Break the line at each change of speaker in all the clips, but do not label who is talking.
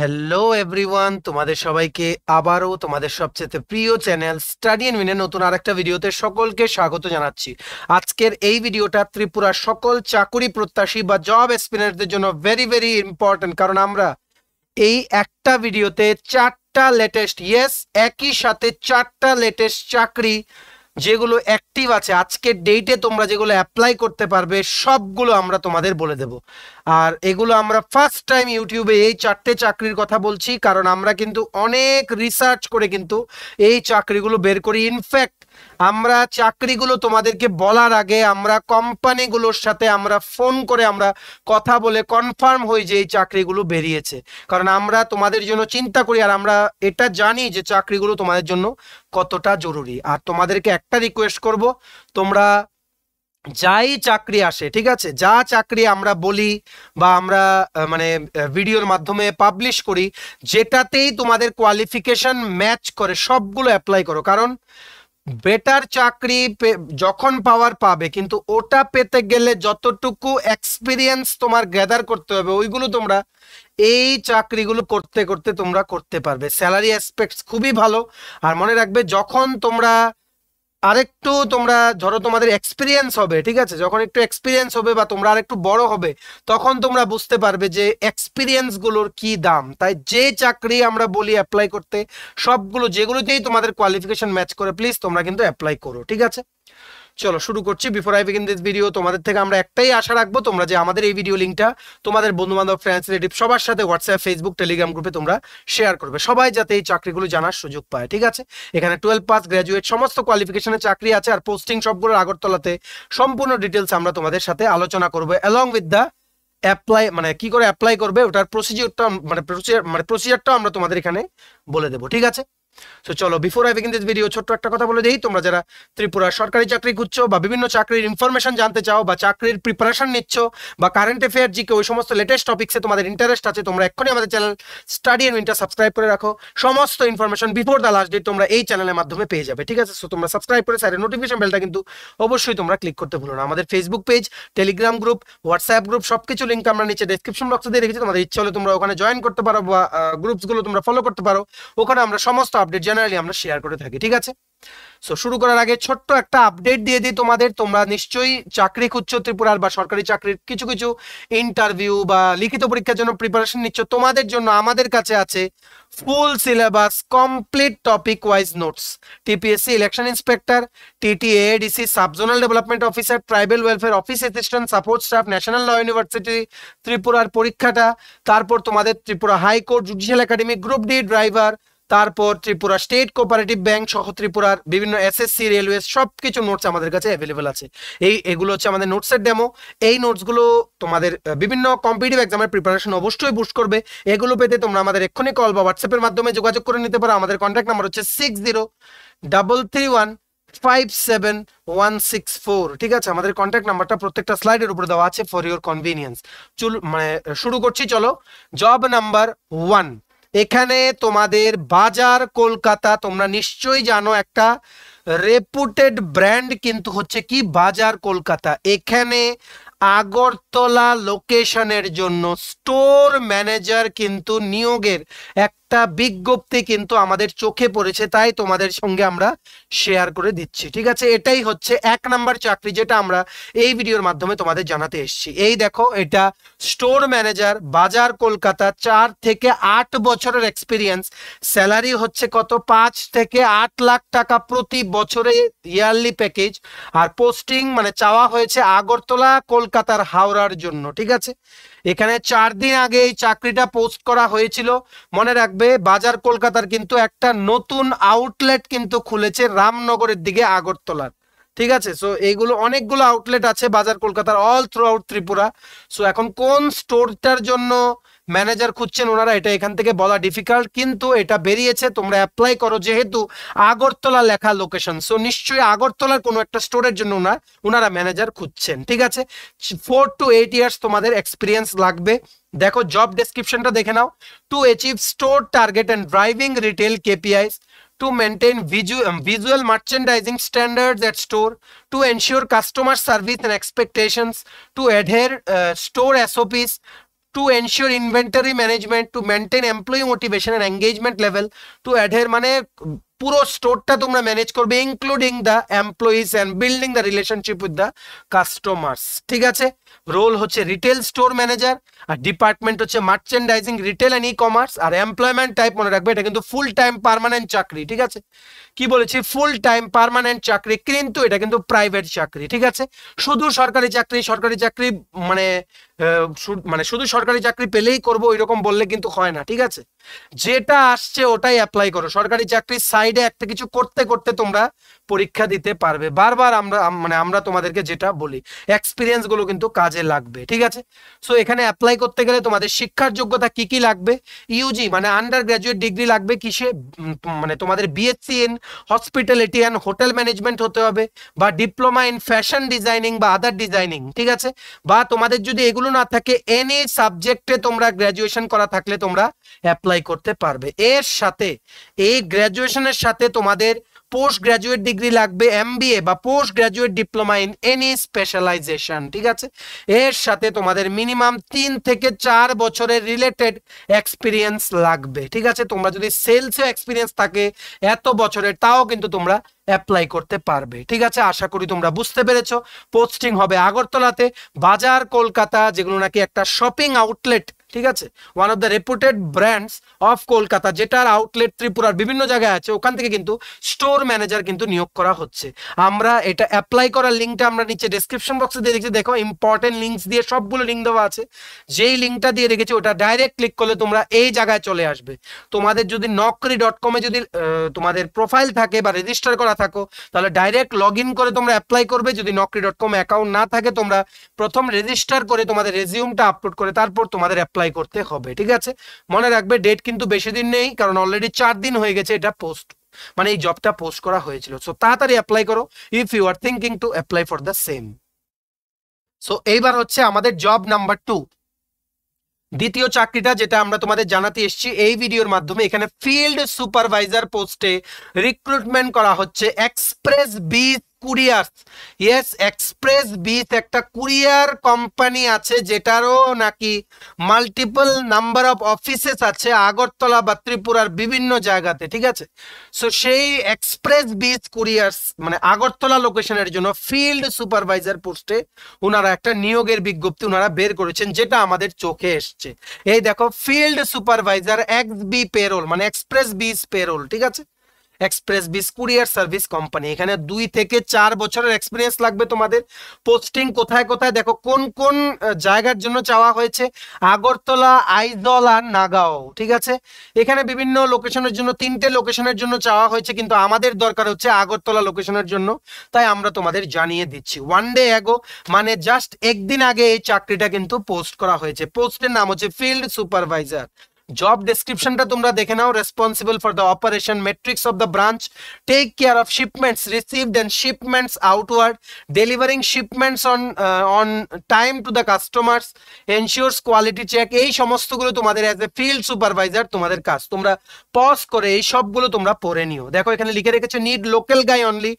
Hello everyone তোমাদের সবাইকে আবারও তোমাদের সবচেয়ে প্রিয় চ্যানেল স্টাডি অ্যান্ড মিনের নতুন আরেকটা ভিডিওতে সকলকে স্বাগত জানাচ্ছি আজকের এই ভিডিওটা ত্রিপুরার সকল চাকুরি প্রত্যাশী বা জব এক্সপিরিয়েন্সদের জন্য ভেরি ভেরি ইম্পর্টেন্ট কারণ আমরা এই একটা ভিডিওতে চারটা লেটেস্ট ইয়েস একই সাথে চারটা লেটেস্ট চাকরি যেগুলো অ্যাক্টিভ আছে আজকের ডেটে তোমরা যেগুলো অ্যাপ্লাই করতে পারবে সবগুলো আমরা তোমাদের বলে দেব আর এগুলো আমরা ফার্স্ট টাইম ইউটিউবে এই চারটে চাকরির কথা বলছি কারণ আমরা কিন্তু অনেক রিসার্চ করে কিন্তু এই চাকরিগুলো বের করি ইনফ্যাক্ট আমরা চাকরিগুলো তোমাদেরকে বলার আগে আমরা কোম্পানিগুলোর সাথে আমরা ফোন করে আমরা কথা বলে কনফার্ম হই যে এই চাকরিগুলো বেরিয়েছে কারণ আমরা তোমাদের জন্য চিন্তা করি আর আমরা এটা জানি যে চাকরিগুলো তোমাদের জন্য কতটা জরুরি আর তোমাদেরকে একটা রিকোয়েস্ট করব তোমরা যাই চাকরি আসে ঠিক আছে যা চাকরি আমরা বলি বা আমরা মানে ভিডিওর মাধ্যমে পাবলিশ করি যেটাতেই তোমাদের কোয়ালিফিকেশন ম্যাচ করে সবগুলো অ্যাপ্লাই করো কারণ বেটার চাকরি যখন পাওয়ার পাবে কিন্তু ওটা পেতে গেলে যতটুকু এক্সপিরিয়েন্স তোমার গ্যাদার করতে হবে ওইগুলো তোমরা এই চাকরিগুলো করতে করতে তোমরা করতে পারবে স্যালারি অ্যাসপেক্টস খুবই ভালো আর মনে রাখবে যখন তোমরা আরেকটু তোমরা ধরো তোমাদের এক্সপিরিয়েন্স হবে ঠিক আছে যখন একটু এক্সপিরিয়েন্স হবে বা তোমরা আরেকটু বড় হবে তখন তোমরা বুঝতে পারবে যে এক্সপিরিয়েন্সগুলোর কি দাম তাই যে চাকরি আমরা বলি অ্যাপ্লাই করতে সবগুলো যেগুলোতেই তোমাদের কোয়ালিফিকেশন ম্যাচ করে প্লিজ তোমরা কিন্তু অ্যাপ্লাই করো ঠিক আছে চলো শুরু করছি before I begin this video তোমাদের থেকে আমরা একটাই আশা রাখবো তোমরা যে আমাদের এই ভিডিও লিঙ্কটা তোমাদের বন্ধু বান্ধব ফ্রেন্ডস রেডিভ সবার সাথে হোয়াটসঅ্যাপ ফেসবুক টেলিগ্রাম গ্রুপে তোমরা শেয়ার করবে সবাই যাতে এই চাকরিগুলো জানার সুযোগ পায় ঠিক আছে এখানে টুয়েলভ পাস গ্র্যাজুয়েট সমস্ত কোয়ালিফিকেশনের চাকরি আছে আর পোস্টিং সবগুলো আগরতলাতে সম্পূর্ণ ডিটেলস আমরা তোমাদের সাথে আলোচনা করবো অ্যালং উইথ দ্য অ্যাপ্লাই মানে কি করে অ্যাপ্লাই করবে ওটার প্রসিজিওরটা মানে প্রসিজার মানে প্রসিজারটাও আমরা তোমাদের এখানে বলে দেবো ঠিক আছে সো চলো before I begin this video ছোট্ট একটা কথা বলে দিই তোমরা যারা ত্রিপুরা সরকারি চাকরি খুঁজছো বা বিভিন্ন চাকরির ইনফরমেশন জানতে চাও বা চাকরির প্রিপারেশন নিচ্ছ বা কারেন্ট অ্যাফেয়ার জিকে ওই সমস্ত লেটেস্ট টপিক্সে তোমাদের ইন্টারেস্ট আছে তোমরা এক্ষুনি আমাদের channel study and winter subscribe করে রাখো সমস্ত information before the last date তোমরা এই চ্যানেলের মাধ্যমে পেয়ে যাবে ঠিক আছে সো তোমরা সাবস্ক্রাইব করে স্যারের নোটিফিকেশন বেলটা কিন্তু অবশ্যই তোমরা ক্লিক করতে ভুলো না আমাদের Facebook page Telegram group WhatsApp group সব কিছু লিঙ্ক আমরা নিচে ডেসক্রিপশন বক্সে দিয়ে রেখেছি তোমাদের ইচ্ছা হলে তোমরা ওখানে জয়েন করতে পারো বা গ্রুপসগুলো তোমরা ফলো করতে পারো ওখানে আমরা সমস্ত আপডেট জেনারেলি আমরা শেয়ার করে থাকি ঠিক আছে সো শুরু করার আগে ছোট্ট একটা আপডেট দিয়ে দিই তোমাদের তোমরা নিশ্চয়ই চাকরি খুঁজছ ত্রিপুরার বা সরকারি চাকরির কিছু কিছু ইন্টারভিউ বা লিখিত পরীক্ষার জন্য প্রিপারেশন নিচ্ছ তোমাদের জন্য আমাদের কাছে আছে full syllabus complete topic wise notes TPSC election inspector TTA DC subzonal development officer tribal welfare office assistant support staff national law university ত্রিপুরার পরীক্ষাটা তারপর তোমাদের Tripura high court judicial academy group D driver তারপর ত্রিপুরা স্টেট কোপারেটিভ ব্যাংক সহ ত্রিপুরার বিভিন্ন SSC railway সব কিছু নোটস আমাদের কাছে অ্যাভেলেবেল আছে এই এগুলো হচ্ছে আমাদের নোটসের ডেমো এই নোটসগুলো তোমাদের বিভিন্ন কম্পিটিভ এক্সামের প্রিপারেশন অবশ্যই বুস্ট করবে এগুলো পেতে তোমরা আমাদের এক্ষুনি কল বা হোয়াটসঅ্যাপের মাধ্যমে যোগাযোগ করে নিতে পারো আমাদের কন্ট্যাক্ট নাম্বার হচ্ছে six zero double three one five seven one six four ঠিক আছে আমাদের কন্ট্যাক্ট নাম্বারটা প্রত্যেকটা স্লাইডের উপরে দেওয়া আছে ফর ইউর কনভিনিয়েন্স চুল মানে শুরু করছি চলো জব নাম্বার ওয়ান এখানে তোমাদের বাজার কলকাতা তোমরা নিশ্চয়ই জানো একটা রেপুটেড ব্র্যান্ড কিন্তু হচ্ছে কি বাজার কলকাতা এখানে আগরতলা লোকেশনের জন্য স্টোর ম্যানেজার কিন্তু নিয়োগের এক একটা বিজ্ঞপ্তি কিন্তু আমাদের চোখে পড়েছে তাই তোমাদের সঙ্গে আমরা শেয়ার করে দিচ্ছি ঠিক আছে এটাই হচ্ছে এক নাম্বার চাকরি যেটা আমরা এই ভিডিওর মাধ্যমে তোমাদের জানাতে এসছি এই দেখো এটা স্টোর ম্যানেজার বাজার কলকাতা চার থেকে আট বছরের এক্সপিরিয়েন্স স্যালারি হচ্ছে কত পাঁচ থেকে আট লাখ টাকা প্রতি বছরে ইয়ারলি প্যাকেজ আর পোস্টিং মানে চাওয়া হয়েছে আগরতলা কলকাতার হাওড়ার জন্য ঠিক আছে এখানে চার দিন আগে এই চাকরিটা পোস্ট করা হয়েছিল মনে রাখবে বাজার কলকাতার কিন্তু একটা নতুন আউটলেট কিন্তু খুলেছে রামনগরের দিকে আগরতলার ঠিক আছে সো এইগুলো অনেকগুলো আউটলেট আছে বাজার কলকাতার all throughout Tripura so এখন কোন স্টোরটার জন্য ম্যানেজার খুঁজছেন ওনারা এটা এখান থেকে বলা ডিফিকাল্ট কিন্তু এটা বেরিয়েছে তোমরা অ্যাপ্লাই করো যেহেতু আগরতলা লেখা লোকেশন সো নিশ্চয়ই আগরতলার কোনো একটা স্টোরের জন্য ওনার ওনারা ম্যানেজার খুঁজছেন ঠিক আছে ফোর টু এইট ইয়ার্স তোমাদের এক্সপিরিয়েন্স লাগবে দেখো জব ডেসক্রিপশনটা দেখে নাও to achieve store target and driving retail KPIs to maintain visual, um, visual merchandising standards at store, to ensure customer service and expectations, to adhere uh, store SOPs, to ensure inventory management to maintain employee motivation and engagement level to adhere মানে পুরো স্টোরটা তোমরা manage করবে including the employees and building the relationship with the customers ঠিক আছে role হচ্ছে retail store manager আর department হচ্ছে merchandising retail and e commerce আর এমপ্লয়মেন্ট টাইপ মনে রাখবে এটা কিন্তু ফুল টাইম পারমানেন্ট চাকরি ঠিক আছে কি বলেছি ফুল টাইম পারমানেন্ট চাকরি কিন্তু এটা কিন্তু প্রাইভেট চাকরি ঠিক আছে শুধু সরকারি চাকরি সরকারি চাকরি মানে মানে শুধু সরকারি চাকরি পেলেই করবো ওই রকম বললে কিন্তু হয় না ঠিক আছে যেটা আসছে ওটাই অ্যাপ্লাই করো সরকারি চাকরির সাইডে একটা কিছু করতে করতে তোমরা পরীক্ষা দিতে পারবে বারবার আমরা মানে আমরা তোমাদেরকে যেটা বলি এক্সপিরিয়েন্সগুলো কিন্তু কাজে লাগবে ঠিক আছে সো এখানে অ্যাপ্লাই অ্যাপ্লাই করতে গেলে তোমাদের শিক্ষার যোগ্যতা কি কি লাগবে ইউজি মানে আন্ডার গ্র্যাজুয়েট ডিগ্রি লাগবে কিসে মানে তোমাদের BSc in hospitality and hotel management হতে হবে বা ডিপ্লোমা ইন ফ্যাশন ডিজাইনিং বা আদার ডিজাইনিং ঠিক আছে বা তোমাদের যদি এগুলো না থাকে এনি সাবজেক্টে তোমরা গ্র্যাজুয়েশন করা থাকলে তোমরা অ্যাপ্লাই করতে পারবে এর সাথে এই গ্র্যাজুয়েশনের সাথে তোমাদের পোস্ট গ্রাজুয়েট ডিগ্রি লাগবে MBA post graduate diploma in any specialization ঠিক আছে এর সাথে তোমাদের মিনিমাম তিন থেকে চার বছরের রিলেটেড এক্সপিরিয়েন্স লাগবে ঠিক আছে তোমরা যদি সেলসে এক্সপিরিয়েন্স থাকে এত বছরের তাও কিন্তু তোমরা অ্যাপ্লাই করতে পারবে ঠিক আছে আশা করি তোমরা বুঝতে পেরেছ পোস্টিং হবে আগরতলাতে বাজার কলকাতা যেগুলো নাকি একটা শপিং আউটলেট ঠিক আছে one of the reputed brands of Kolkata যেটার আউটলেট ত্রিপুরার বিভিন্ন জায়গায় আছে ওখান থেকে কিন্তু স্টোর ম্যানেজার কিন্তু নিয়োগ করা হচ্ছে আমরা এটা অ্যাপ্লাই করার লিঙ্কটা আমরা নিচে ডিসক্রিপশন বক্সে দিয়ে রেখেছি দেখো ইম্পর্টেন্ট লিঙ্কস দিয়ে সবগুলো লিঙ্ক দেওয়া আছে যেই লিঙ্কটা দিয়ে রেখেছি ওটা ডাইরেক্ট ক্লিক করলে তোমরা এই জায়গায় চলে আসবে তোমাদের যদি নকরি ডট কমে যদি তোমাদের প্রোফাইল থাকে বা রেজিস্টার করা থাকো তাহলে ডাইরেক্ট লগ ইন করে তোমরা অ্যাপ্লাই করবে যদি নকরি ডট কম অ্যাকাউন্ট না থাকে তোমরা প্রথম রেজিস্টার করে তোমাদের রেজিউমটা আপলোড করে তারপর তোমাদের অ্যাপ্লাই অ্যাপ্লাই করতে হবে ঠিক আছে মনে রাখবে ডেট কিন্তু বেশি দিন নেই কারণ অলরেডি চার দিন হয়ে গেছে এটা পোস্ট মানে এই জবটা পোস্ট করা হয়েছিল সো তাড়াতাড়ি অ্যাপ্লাই করো if you are thinking to apply for the same so এইবার হচ্ছে আমাদের জব নাম্বার টু দ্বিতীয় চাকরিটা যেটা আমরা তোমাদের জানাতে এসেছি এই ভিডিওর মাধ্যমে এখানে ফিল্ড সুপারভাইজার পোস্টে রিক্রুটমেন্ট করা হচ্ছে Xpressbees couriers yes Xpressbees একটা কুরিয়ার কোম্পানি আছে যেটারও নাকি মাল্টিপল নাম্বার অফ অফিসেস আছে আগরতলা বা ত্রিপুরার বিভিন্ন জায়গাতে ঠিক আছে সো সেই এক্সপ্রেস বিথ কুরিয়ার্স মানে আগরতলা লোকেশনের জন্য ফিল্ড সুপারভাইজার পোস্টে ওনারা একটা নিয়োগের বিজ্ঞপ্তি ওনারা বের করেছেন যেটা আমাদের চোখে এসছে এই দেখো field supervisor X B payroll মানে এক্সপ্রেস বিস পেরোল ঠিক আছে এক্সপ্রেস বিস কুরিয়ার সার্ভিস কোম্পানি এখানে দুই থেকে চার বছরের এক্সপিরিয়েন্স লাগবে তোমাদের পোস্টিং কোথায় কোথায় দেখো কোন কোন জায়গার জন্য চাওয়া হয়েছে আগরতলা আইজল আর নাগাও ঠিক আছে এখানে বিভিন্ন লোকেশনের জন্য তিনটে লোকেশনের জন্য চাওয়া হয়েছে কিন্তু আমাদের দরকার হচ্ছে আগরতলা লোকেশনের জন্য তাই আমরা তোমাদের জানিয়ে দিচ্ছি ওয়ান ডে অ্যাগো মানে জাস্ট একদিন আগে এই চাকরিটা কিন্তু পোস্ট করা হয়েছে পোস্টের নাম হচ্ছে ফিল্ড সুপারভাইজার জব ডেসক্রিপশনটা তোমরা দেখে নাও responsible for the operation metrics of the branch take care of shipments received and shipments outward delivering shipments on on time to the customers ensures quality check এই সমস্তগুলো তোমাদের অ্যাজ এ ফিল্ড সুপারভাইজার তোমাদের কাজ তোমরা pause করে এই সবগুলো তোমরা পড়ে নিও দেখো এখানে লিখে রেখেছে need local guy only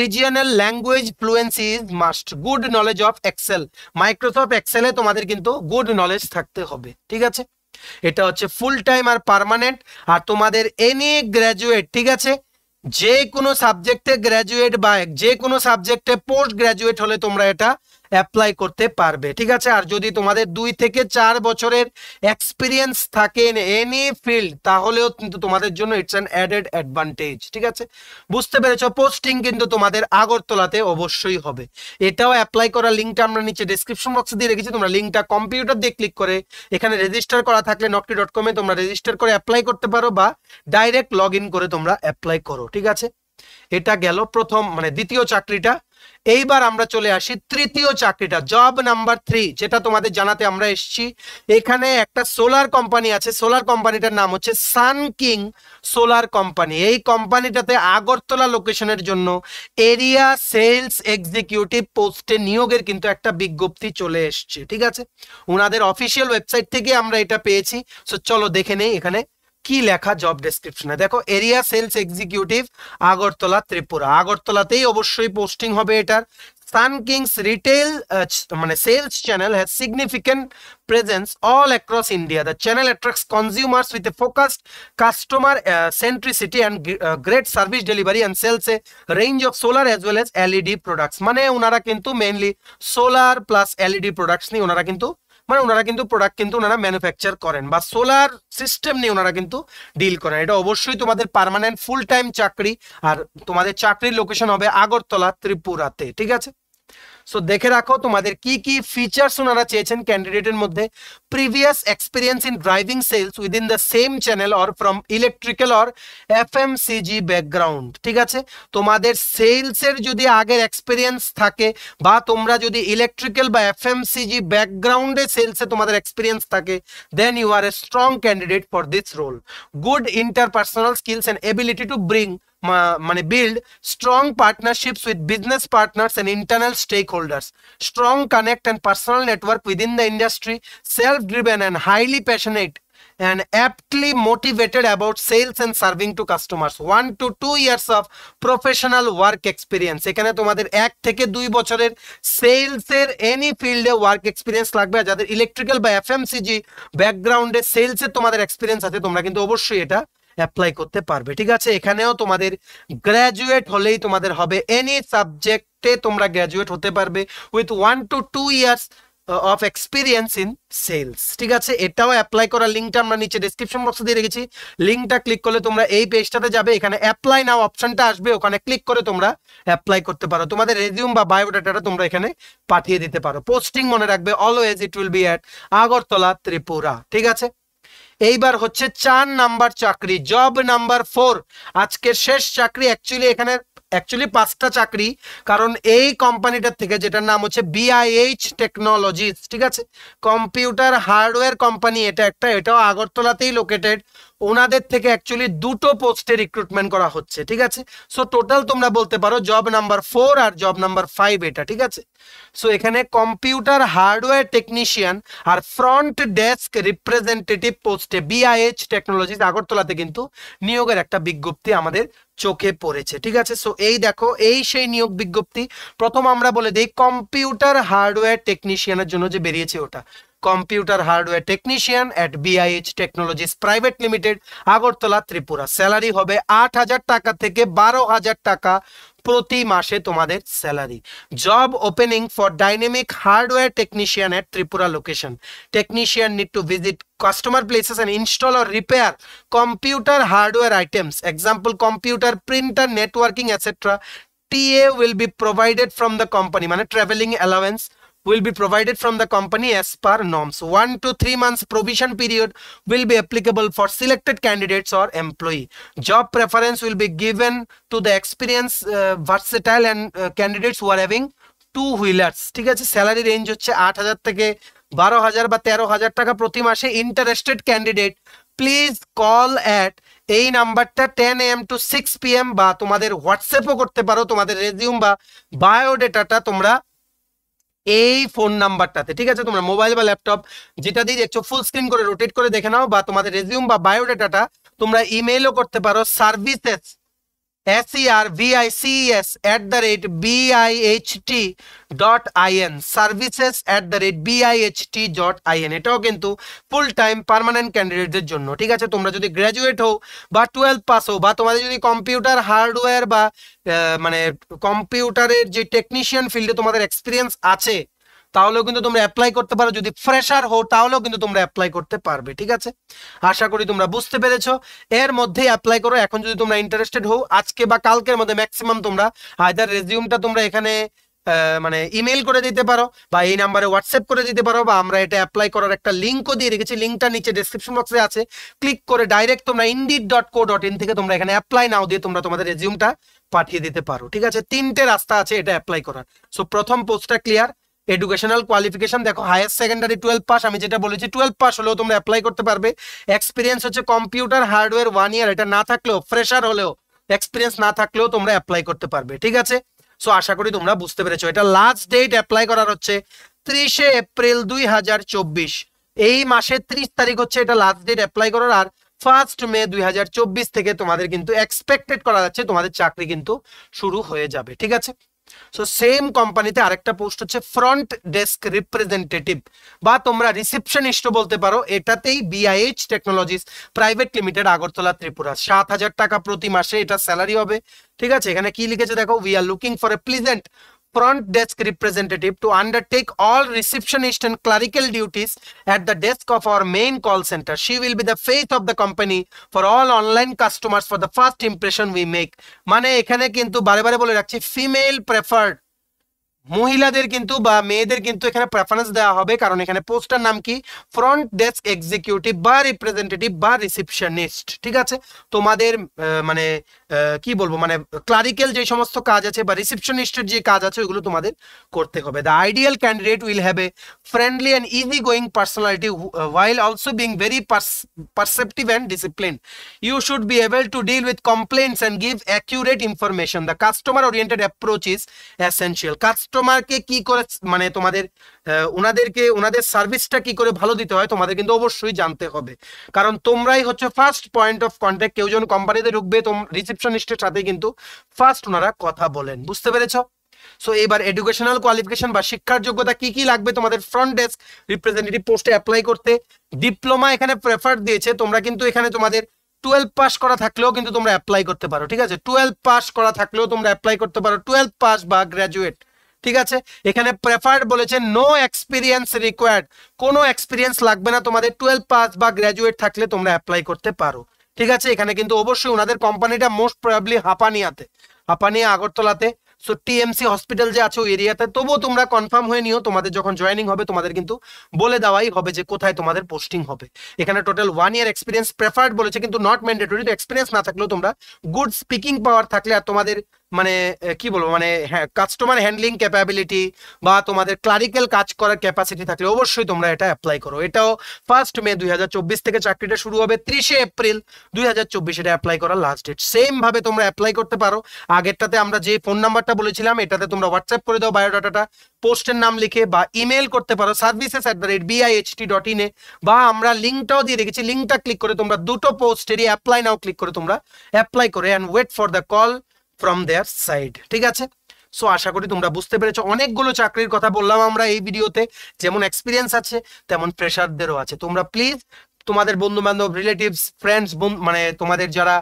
regional language fluency is must good knowledge of Excel Microsoft এক্সেলে তোমাদের কিন্তু গুড নলেজ থাকতে হবে ঠিক আছে এটা হচ্ছে ফুল টাইম আর পারমানেন্ট আর তোমাদের এনি গ্র্যাজুয়েট ঠিক আছে যে কোনো সাবজেক্টে গ্র্যাজুয়েট বা যে কোনো সাবজেক্টে পোস্ট গ্র্যাজুয়েট হলে তোমরা এটা অ্যাপ্লাই করতে পারবে ঠিক আছে আর যদি তোমাদের দুই থেকে চার বছরের এক্সপিরিয়েন্স থাকে ইন এনি ফিল্ড তাহলেও কিন্তু তোমাদের জন্য ইটস অ্যান অ্যাডেড অ্যাডভান্টেজ ঠিক আছে বুঝতে পেরেছ পোস্টিং কিন্তু তোমাদের আগরতলাতে অবশ্যই হবে এটাও অ্যাপ্লাই করার লিঙ্কটা আমরা নিচে ডিসক্রিপশন বক্সে দিয়ে রেখেছি তোমরা লিঙ্কটা কম্পিউটার দিয়ে ক্লিক করে এখানে রেজিস্টার করা থাকলে নকটি ডট কমে তোমরা রেজিস্টার করে অ্যাপ্লাই করতে পারো বা ডাইরেক্ট লগ করে তোমরা অ্যাপ্লাই করো ঠিক আছে এটা গেল প্রথম মানে দ্বিতীয় চাকরিটা এইবার আমরা চলে আসি তৃতীয় চাকরিটা জব নাম্বার থ্রি যেটা তোমাদের জানাতে আমরা এসছি এখানে একটা সোলার কোম্পানি আছে সোলার কোম্পানিটার নাম হচ্ছে সান কিং সোলার কোম্পানি এই কোম্পানিটাতে আগরতলা লোকেশনের জন্য এরিয়া সেলস এক্সিকিউটিভ পোস্টে নিয়োগের কিন্তু একটা বিজ্ঞপ্তি চলে এসছে ঠিক আছে ওনাদের অফিসিয়াল ওয়েবসাইট থেকে আমরা এটা পেয়েছি সো চলো দেখে নেই এখানে কি লেখা জব ডেসক্রিপশনে দেখো area sales executive Agartala Tripura আগরতলাতেই অবশ্যই পোস্টিং হবে এটার সান কিংস রিটেল মানে sales channel has significant presence all across India the channel attracts consumers with a focused customer centricity and great service delivery and sells a range of solar as well as LED products মানে ওনারা কিন্তু mainly solar plus LED products নিয়ে ওনারা কিন্তু মানে ওনারা কিন্তু product কিন্তু ওনারা ম্যানুফ্যাকচার করেন বা সোলার সিস্টেম নিয়ে ওনারা কিন্তু ডিল করেন এটা অবশ্যই তোমাদের পারমানেন্ট ফুল টাইম চাকরি আর তোমাদের চাকরির লোকেশন হবে আগরতলা ত্রিপুরাতে ঠিক আছে সো দেখে রাখো তোমাদের কি কি ফিচারস অন্যরা চাইছেন ক্যান্ডিডেটের মধ্যে previous experience in driving sales within the same channel or from electrical or FMCG background ঠিক আছে তোমাদের সেলস এর যদি আগের এক্সপেরিয়েন্স থাকে বা তোমরা যদি ইলেকট্রিক্যাল বা এফএমসিজি ব্যাকগ্রাউন্ডে সেলস এ তোমাদের এক্সপেরিয়েন্স থাকে then you are a strong candidate for this role good interpersonal skills and ability to bring মানে build strong partnerships with business partners and internal stakeholders strong connect and personal network within the industry self driven and highly passionate and aptly motivated about sales and serving to customers one to two years of professional work experience এখানে তোমাদের এক থেকে দুই বছরের সেলসের any ফিল্ডে work experience লাগবে যাদের ইলেকট্রিক্যাল বা এফ এম সিজি ব্যাকগ্রাউন্ডে সেলসের তোমাদের এক্সপিরিয়েন্স আছে তোমরা কিন্তু অবশ্যই এটা অ্যাপ্লাই করতে পারবে ঠিক আছে এখানেও তোমাদের গ্র্যাজুয়েট হলেই তোমাদের হবে এনি সাবজেক্টে তোমরা গ্র্যাজুয়েট হতে পারবে with one to two years of experience in sales ঠিক আছে এটাও অ্যাপ্লাই করার লিঙ্কটা আমরা নিচে ডিসক্রিপশন বক্সে দিয়ে রেখেছি লিঙ্কটা ক্লিক করলে তোমরা এই পেজটাতে যাবে এখানে অ্যাপ্লাই নাও অপশনটা আসবে ওখানে ক্লিক করে তোমরা অ্যাপ্লাই করতে পারো তোমাদের রেজিউম বা বায়োডাটাটা তোমরা এখানে পাঠিয়ে দিতে পারো পোস্টিং মনে রাখবে always it will be at Agartala Tripura ঠিক আছে এইবার হচ্ছে চার নাম্বার চাকরি জব নাম্বার ফোর আজকের শেষ চাকরি অ্যাকচুয়ালি এখানে অ্যাকচুয়ালি পাঁচটা চাকরি কারণ এই কোম্পানিটার থেকে যেটার নাম হচ্ছে বিআইএইচ টেকনোলজিস ঠিক আছে কম্পিউটার হার্ডওয়্যার কোম্পানি এটা একটা এটাও আগরতলাতেই লোকেটেড ওনাদের থেকে অ্যাকচুয়ালি দুটো পোস্টে রিক্রুটমেন্ট করা হচ্ছে ঠিক আছে সো টোটাল তোমরা বলতে পারো জব নাম্বার ফোর আর জব নাম্বার ফাইভ এটা ঠিক আছে সো এখানে কম্পিউটার হার্ডওয়্যার টেকনিশিয়ান আর ফ্রন্ট ডেস্ক রিপ্রেজেন্টেটিভ পোস্টে বিআইএইচ টেকনোলজি আগরতলাতে কিন্তু নিয়োগের একটা বিজ্ঞপ্তি আমাদের চোখে পড়েছে ঠিক আছে সো এই দেখো এই সেই নিয়োগ বিজ্ঞপ্তি প্রথম আমরা বলে দিই কম্পিউটার হার্ডওয়্যার টেকনিশিয়ানের জন্য যে বেরিয়েছে ওটা computer hardware technician at BIH technologies private limited Agartala Tripura salary হবে আট হাজার টাকা থেকে বারো হাজার টাকা প্রতি মাসে তোমাদের salary job opening for dynamic hardware technician at Tripura location technician need to visit customer places and install or repair computer hardware items example computer printer networking etc TA will be provided from the company মানে travelling allowance will be provided from the company as per norms. One to three months provision period will be applicable for selected candidates or employee. Job preference will be given to the experienced, uh, versatile and uh, candidates who are having two wheelers. Okay, salary range is 8000 to 12000 থেকে 13000 হাজার বা তেরো হাজার টাকা প্রতি মাসে interested candidate please call at এই নাম্বারটা ten AM to six PM এম বা তোমাদের হোয়াটসঅ্যাপও করতে পারো তোমাদের রেজিউম বা বায়োডেটাটা তোমরা এই ফোন নাম্বারটাতে ঠিক আছে তোমরা মোবাইল বা ল্যাপটপ যেটা দিয়ে দেখছো ফুল স্ক্রিন করে রোটেট করে দেখে নাও বা তোমাদের রেজিউম বা বায়োডাটাটা তোমরা ইমেইলও করতে পারো services E e services at the rate biht dot in services at the rate biht dot in এটাও কিন্তু ফুল টাইম পার্মানেন্ট ক্যান্ডিডেটদের জন্য ঠিক আছে তোমরা যদি গ্র্যাজুয়েট হও বা টুয়েলভ পাস হও বা তোমাদের যদি কম্পিউটার হার্ডওয়্যার বা মানে কম্পিউটারের যে টেকনিশিয়ান ফিল্ডে তোমাদের এক্সপিরিয়েন্স আছে তাহলেও কিন্তু তোমরা অ্যাপ্লাই করতে পারো যদি ফ্রেশার হও তাহলেও কিন্তু তোমরা অ্যাপ্লাই করতে পারবে ঠিক আছে আশা করি তোমরা বুঝতে পেরেছো এর মধ্যে অ্যাপ্লাই করো এখন যদি তোমরা ইন্টারেস্টেড হও আজকে বা কালকের মধ্যে ম্যাক্সিমাম তোমরা আয়দার রেজিউমটা তোমরা এখানে মানে ইমেল করে দিতে পারো বা এই নাম্বারে হোয়াটসঅ্যাপ করে দিতে পারো বা আমরা এটা অ্যাপ্লাই করার একটা লিঙ্কও দিয়ে রেখেছি লিঙ্কটা নিচে ডিসক্রিপশন বক্সে আছে ক্লিক করে ডাইরেক্ট তোমরা indeed dot co dot in থেকে তোমরা এখানে অ্যাপ্লাই নাও দিয়ে তোমরা তোমাদের রেজিউমটা পাঠিয়ে দিতে পারো ঠিক আছে তিনটে রাস্তা আছে এটা অ্যাপ্লাই করার সো প্রথম পোস্টটা ক্লিয়ার এডুকেশনাল কোয়ালিফিকেশন দেখো হায়ার সেকেন্ডারি টুয়েলভ পাস আমি যেটা বলেছি টুয়েলভ পাস হলেও তোমরা অ্যাপ্লাই করতে পারবে এক্সপিরিয়েন্স হচ্ছে কম্পিউটার হার্ডওয়্যার ওয়ান ইয়ার এটা না থাকলেও ফ্রেশার হলেও এক্সপিরিয়েন্স না থাকলেও তোমরা অ্যাপ্লাই করতে পারবে ঠিক আছে সো আশা করি তোমরা বুঝতে পেরেছো এটা লাস্ট ডেট অ্যাপ্লাই করার হচ্ছে ত্রিশে এপ্রিল দুই হাজার চব্বিশ এই মাসের ত্রিশ তারিখ হচ্ছে এটা লাস্ট ডেট অ্যাপ্লাই করার আর ফার্স্ট মে দুই থেকে তোমাদের কিন্তু এক্সপেক্টেড করা যাচ্ছে তোমাদের চাকরি কিন্তু শুরু হয়ে যাবে ঠিক আছে সো সেম কোম্পানিতে আরেকটা পোস্ট হচ্ছে ফ্রন্ট ডেস্ক রিপ্রেজেন্টেটিভ বা তোমরা রিসেপশনিস্ট বলতে পারো এটাতেই BIH technologies private limited Agartala Tripura সাত হাজার টাকা প্রতি মাসে এটা স্যালারি হবে ঠিক আছে এখানে কি লিখেছে দেখো we are looking for a pleasant front desk representative to undertake all receptionist and clerical duties at the desk of our main call center. She will be the face of the company for all online customers for the first impression we make. মানে এখানে কিন্তু বারে বারে বলে রাখছি female preferred মহিলাদের কিন্তু বা মেয়েদের কিন্তু এখানে প্রেফারেন্স দেওয়া হবে কারণ এখানে পোস্টার নাম কি ফ্রন্ট ডেস্ক এক্সিকিউটিভ বা রিপ্রেজেন্টেটিভ বা রিসিপশনিস্ট ঠিক আছে তোমাদের মানে কি বলবো মানে ক্লারিক্যাল যে সমস্ত কাজ আছে বা রিসেপশনিস্টের যে কাজ আছে ওইগুলো তোমাদের করতে হবে the ideal candidate will have a friendly and easy going personality while also being very perceptive and disciplined. You should be able to deal with complaints and give accurate information. The customer oriented approach is essential. কাস্টমারকে কি করে মানে তোমাদের ওনাদেরকে ওনাদের সার্ভিসটা কি করে ভালো দিতে হয় তোমাদের কিন্তু অবশ্যই জানতে হবে কারণ তোমরাই হচ্ছে ফার্স্ট পয়েন্ট অফ কন্ট্যাক্ট কেউ যখন কোম্পানিতে ঢুকবে তোম রিসেপশনিস্টের সাথে কিন্তু ফার্স্ট ওনারা কথা বলেন বুঝতে পেরেছো সো এবার এডুকেশনাল কোয়ালিফিকেশন বা শিক্ষার যোগ্যতা কি কি লাগবে তোমাদের ফ্রন্ট ডেস্ক রিপ্রেজেন্টেটিভ পোস্টে অ্যাপ্লাই করতে ডিপ্লোমা এখানে প্রেফার দিয়েছে তোমরা কিন্তু এখানে তোমাদের টুয়েলভ পাস করা থাকলেও কিন্তু তোমরা অ্যাপ্লাই করতে পারো ঠিক আছে টুয়েলভ পাস করা থাকলেও তোমরা অ্যাপ্লাই করতে পারো টুয়েলভ পাস বা গ্র্যাজুয়েট ঠিক আছে এখানে প্রেফার্ড বলেছে নো এক্সপিরিয়েন্স রিকোয়ার্ড কোনো এক্সপিরিয়েন্স লাগবে না তোমাদের টুয়েলভ পাস বা গ্র্যাজুয়েট থাকলে তোমরা অ্যাপ্লাই করতে পারো ঠিক আছে এখানে কিন্তু অবশ্যই ওনাদের কোম্পানিটা মোস্ট প্রবাবলি হাঁপানিয়াতে হাঁপানিয়া আগরতলাতে সো টিএমসি হসপিটাল যে আছে ওই এরিয়াতে তবুও তোমরা কনফার্ম হয়ে নিও তোমাদের যখন জয়েনিং হবে তোমাদের কিন্তু বলে দেওয়াই হবে যে কোথায় তোমাদের পোস্টিং হবে এখানে total one year experience preferred বলেছে কিন্তু নট ম্যান্ডেটরি তো এক্সপিরিয়েন্স না থাকলেও তোমরা গুড স্পিকিং পাওয়ার থাকলে আর তোমাদের মানে কি বলবো মানে হ্যাঁ কাস্টমার হ্যান্ডলিং ক্যাপাবিলিটি বা তোমাদের ক্লারিক্যাল কাজ করার ক্যাপাসিটি থাকলে অবশ্যই তোমরা এটা অ্যাপ্লাই করো এটাও ফার্স্ট মে দুই থেকে চাকরিটা শুরু হবে ত্রিশে এপ্রিল দুই হাজার এটা অ্যাপ্লাই করার লাস্ট ডেট সেমভাবে তোমরা অ্যাপ্লাই করতে পারো আগেরটাতে আমরা যে ফোন নাম্বারটা বলেছিলাম এটাতে তোমরা হোয়াটসঅ্যাপ করে দাও বায়োডাটাটা পোস্টের নাম লিখে বা ইমেল করতে পারো services at the rate BIHT dot ইনে বা আমরা লিঙ্কটাও দিয়ে রেখেছি লিঙ্কটা ক্লিক করে তোমরা দুটো পোস্টেরই অ্যাপ্লাই নাও ক্লিক করে তোমরা অ্যাপ্লাই করে and wait for the call from their side ঠিক আছে সো আশা করি তোমরা বুঝতে পেরেছো অনেকগুলো চাকরির কথা বললাম আমরা এই ভিডিওতে যেমন এক্সপিরিয়েন্স আছে তেমন প্রেশারদেরও আছে তোমরা প্লিজ তোমাদের বন্ধু বান্ধব রিলেটিভস ফ্রেন্ডস মানে তোমাদের যারা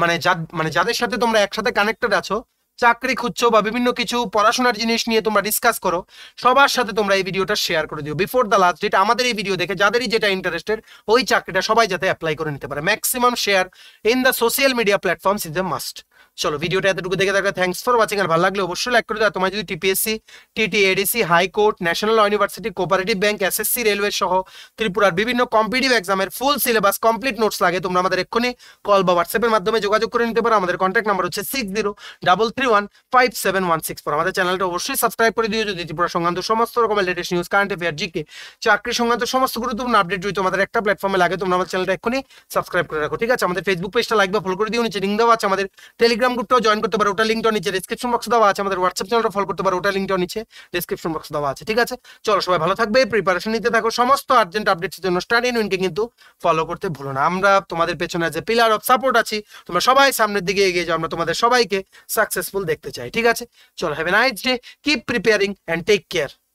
মানে মানে যাদের সাথে তোমরা একসাথে কানেক্টেড আছো চাকরি খুঁজছো বা বিভিন্ন কিছু পড়াশোনার জিনিস নিয়ে তোমরা ডিসকাস করো সবার সাথে তোমরা এই ভিডিওটা শেয়ার করে দিও বিফোর দ্য লাস্ট ডেট আমাদের এই ভিডিও দেখে যাদেরই যেটা ইন্টারেস্টেড ওই চাকরিটা সবাই যাতে অ্যাপ্লাই করে নিতে পারে maximum share in the social media platforms is a must চলো ভিডিওটা এতটুকু দেখে থাকলে থ্যাংকস ফর ওয়াচিং আর ভালো লাগলে অবশ্যই লাইক করে দেওয়া তোমার যদি TPSC TT ADC high court national university cooperative bank SSC railway সহ ত্রিপুরার বিভিন্ন কম্পিটিভ এক্সামের ফুল সিলেবাস কমপ্লিট নোটস লাগে তোমরা আমাদের এক্ষুনি কল বা হোয়াটসঅ্যাপের মাধ্যমে যোগাযোগ করে নিতে পারো আমাদের কন্ট্যাক্ট নাম্বার হচ্ছে six zero double three one five seven one six four আমাদের চ্যানেলটা অবশ্যই সাবস্ক্রাইব করে দিও যদি ত্রিপুরা সংক্রান্ত সমস্ত রকমের latest news current affair GK চাকরি সংক্রান্ত সমস্ত গুরুত্বপূর্ণ আপডেট যদি তোমাদের একটা প্ল্যাটফর্মে লাগে তোমরা আমাদের চ্যানেলটা এক্ষুনি সাবস্ক্রাইব করে রাখো ঠিক আছে আমাদের ফেসবুক পেজটা লাইক বা ফলো করে দিও নিচে লিঙ্ক দেওয়া আছে আমাদের টেলিগ্রাম গ্রুপটাও জয়েন করতে পারো ওটা লিঙ্কটা নিচে ডিসক্রিপশন বক্স দেওয়া আছে আমাদের হোয়াটসঅ্যাপ চ্যানেলটা ফলো করতে পারো ওটা লিঙ্কটা নিচে ডিসক্রিপশন বক্স দেওয়া আছে ঠিক আছে চলো সবাই ভালো থাকবে প্রিপারেশন নিতে থাকো সমস্ত আর্জেন্ট আপডেটসের জন্য স্টাডি ইউনকে কিন্তু ফলো করতে ভুলো না আমরা তোমাদের পেছনে যে পিলার অফ সাপোর্ট আছি তোমরা সবাই সামনের দিকে এগিয়ে যাও আমরা তোমাদের সবাইকে সাকসেসফুল দেখতে চাই ঠিক আছে চলো have a nice day keep preparing and take care